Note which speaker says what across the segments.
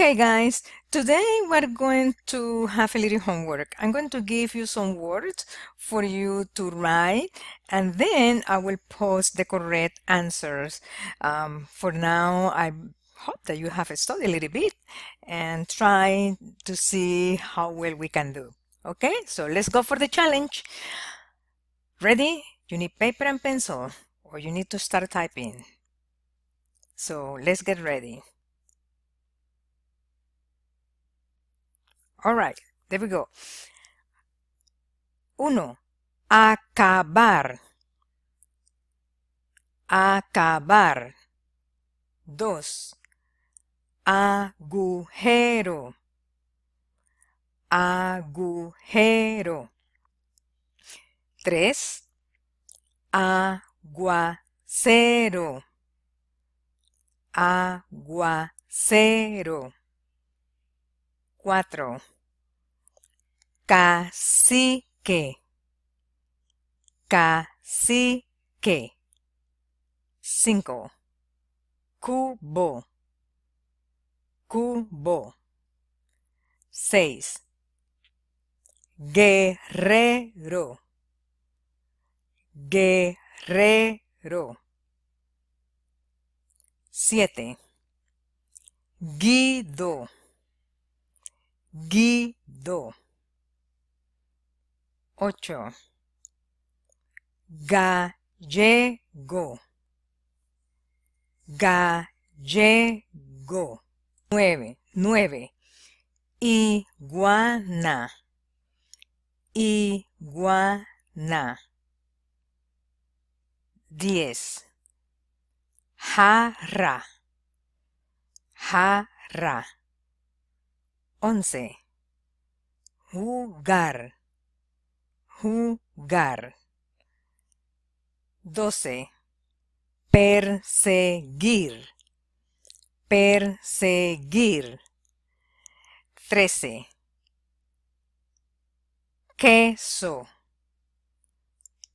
Speaker 1: Okay guys, today we're going to have a little homework. I'm going to give you some words for you to write and then I will post the correct answers. Um, for now, I hope that you have studied a little bit and try to see how well we can do. Okay, so let's go for the challenge. Ready? You need paper and pencil or you need to start typing. So let's get ready. Alright, there we go. Uno, acabar. Acabar. Dos, agujero. Agujero. Tres, aguacero. Aguacero. Cuatro k cacique, cacique. 5. Cubo, cubo. 6. Guerrero, guerrero. 7. Guido, guido. 8. Gallego. Gallego. 9. 9. Iguana. Iguana. 10. Jarra. Jarra. 11. Jugar jugar. 12. Perseguir. Perseguir. 13. Queso.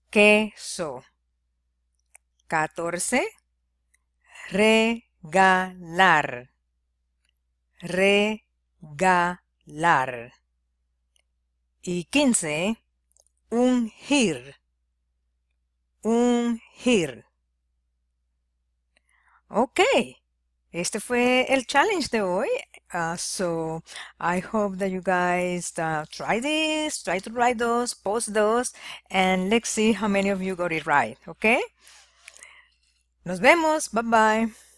Speaker 1: Queso. 14. Regalar. Regalar. Y 15 ungir, ungir. Ok, este fue el challenge de hoy. Uh, so I hope that you guys uh, try this, try to write those, post those, and let's see how many of you got it right, okay? Nos vemos, bye bye.